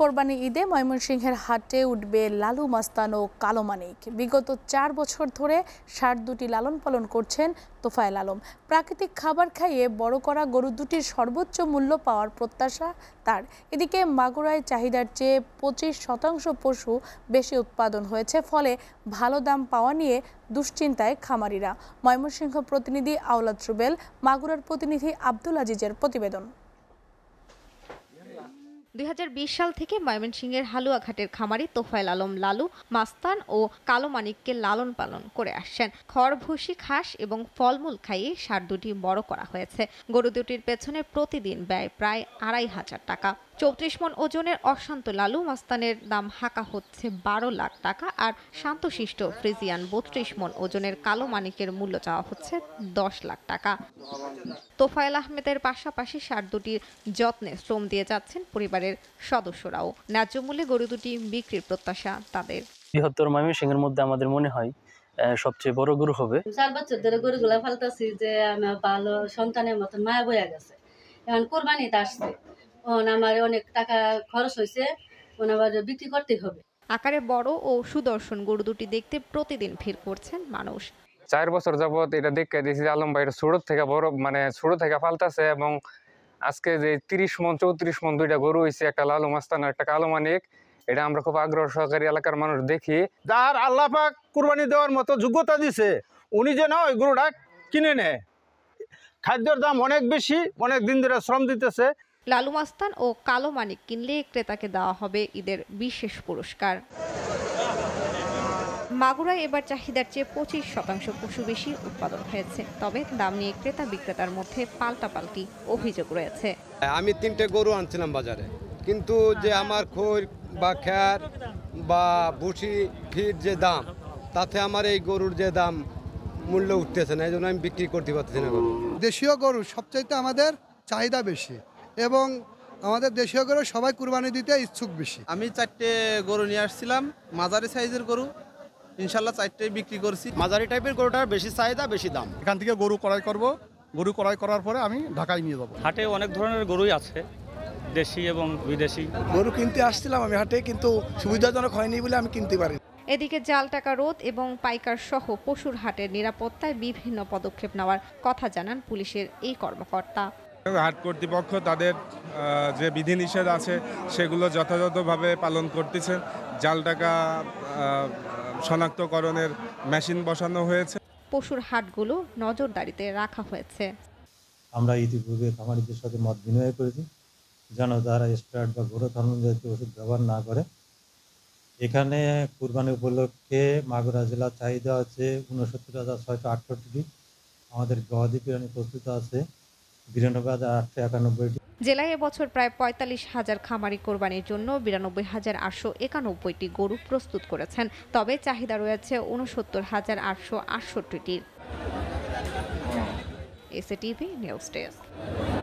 কোরবানি ঈদে ময়মনসিংহের হাটে উঠবে লালু মাস্তান ও কালো মানিক বিগত চার বছর ধরে ষাট দুটি লালন পালন করছেন তোফায়েল আলম প্রাকৃতিক খাবার খাইয়ে বড় করা গরু দুটির সর্বোচ্চ মূল্য পাওয়ার প্রত্যাশা তার এদিকে মাগুরায় চাহিদার চেয়ে পঁচিশ শতাংশ পশু বেশি উৎপাদন হয়েছে ফলে ভালো দাম পাওয়া নিয়ে দুশ্চিন্তায় খামারিরা ময়মনসিংহ প্রতিনিধি আওলাদ রুবেল মাগুরার প্রতিনিধি আব্দুল আজিজের প্রতিবেদন দুই সাল থেকে ময়মনসিংহের হালুয়াঘাটের খামারি তোফায়েল আলম লালু মাস্তান ও কালো মানিককে লালন পালন করে আসছেন খড় ভুসি খাস এবং ফলমূল খাইয়ে সার দুটি বড় করা হয়েছে গরু দুটির পেছনে প্রতিদিন ব্যয় প্রায় আড়াই হাজার টাকা চৌত্রিশ মন ওজনের অশান্ত লালু মাস্তানের দাম হাঁকা হচ্ছে বারো লাখ টাকা আর শান্তশিষ্ট ফ্রিজিয়ান বত্রিশ মন ওজনের কালো মানিকের মূল্য চাওয়া হচ্ছে দশ লাখ টাকা তোফায়েল আহমেদের পাশাপাশি সার দুটির যত্নে শ্রম দিয়ে যাচ্ছেন পরিবারের সদস্যরাও ন্যায্য মূল্যে গরু দুটি বিক্রির প্রত্যাশা তাদের বৃহত্তর ময়মনসিংহের মধ্যে আমাদের মনে হয় সবচেয়ে বড় গরু হবে চার বছর ধরে ফালতাছি যে ভালো সন্তানের মতন মায়া বয়া গেছে এখন আসছে ওন আমার অনেক টাকা খরচ হয়েছে বিক্রি করতে হবে আকারে বড় ও সুদর্শন গরু দুটি দেখতে প্রতিদিন ভিড় করছেন মানুষ চার বছর যাবৎ এটা দেখতে দিয়েছি আলম ভাইয়ের ছোট থেকে বড় মানে ছোট থেকে পাল্টাছে এবং আজকে যে তিরিশ মন চৌত্রিশ মন দুইটা গরু হয়েছে একটা লালু মাস্তান একটা কালো মানিক এটা আমরা খুব আগ্রহ সহকারী এলাকার মানুষ দেখি যার আল্লাপাক কুরবানি দেওয়ার মতো যোগ্যতা দিছে উনি যেন ওই গরুটা কিনে নেয় খাদ্যের দাম অনেক বেশি অনেক দিন ধরে শ্রম দিতেছে লালু মাস্তান ও কালো মানিক কিনলে ক্রেতাকে দেওয়া হবে ঈদের বিশেষ পুরস্কার মাগুরায় এবার চাহিদার চেয়ে পঁচিশ শতাংশ পশু বেশি উৎপাদন হয়েছে তবে দাম নিয়ে ক্রেতা বিক্রেতার মধ্যে পাল্টাপাল্টি অভিযোগ রয়েছে আমি তিনটে গরু আনছিলাম বাজারে কিন্তু যে আমার খৈর বা খ্যার বা ভুসি ফির যে দাম তাতে আমার এই গরুর যে দাম মূল্য উঠতেছে না এই জন্য আমি বিক্রি করতে পারতেছি না দেশীয় গরু সবচাইতে আমাদের চাহিদা বেশি এবং আমাদের দেশীয় গরু সবাই কুরবানি দিতে ইচ্ছুক বেশি আমি চারটে গরু নিয়ে আসছিলাম মাঝারি সাইজের গরু ইনশাল্লাহ চারটে বিক্রি করছি মাঝারি টাইপের গরুটার বেশি চাহিদা বেশি দাম এখান থেকে গরু ক্রয় করব গরু ক্রয় করার পরে আমি ঢাকায় নিয়ে যাবো হাটে অনেক ধরনের গরুই আছে দেশি এবং বিদেশি গরু কিনতে আসছিলাম আমি হাটে কিন্তু সুবিধাজনক হয়নি বলে আমি কিনতে পারি এদিকে জাল টাকা রোধ এবং পাইকার সহ পশুর হাটের নিরাপত্তায় বিভিন্ন পদক্ষেপ নেওয়ার কথা জানান পুলিশের এই কর্মকর্তা হাট কর্তৃপক্ষ তাদের যে বিধিনিষেধ আছে সেগুলো যথাযথভাবে পালন করতেছে জাল টাকা শনাক্তকরণের মেশিন বসানো হয়েছে পশুর হাটগুলো নজরদারিতে রাখা হয়েছে আমরা ইতিপূর্বে খামারিদের সাথে মত বিনিময় করেছি যেন তারা স্প্রাট বা ঘোড়ো থামন জাতীয় ওষুধ ব্যবহার না করে এখানে কুরবানি উপলক্ষে মাগুরা জেলার চাহিদা আছে উনসত্তর হাজার ছয়শো আটষট্টি আমাদের গবাদি প্রাণী প্রস্তুত আছে বিরানব্বই জেলায় এবছর প্রায় পঁয়তাল্লিশ হাজার খামারি কোরবানির জন্য বিরানব্বই হাজার আটশো একানব্বইটি গরু প্রস্তুত করেছেন তবে চাহিদা রয়েছে উনসত্তর হাজার আটশো আটষট্টিটির হ্যাঁ। News desk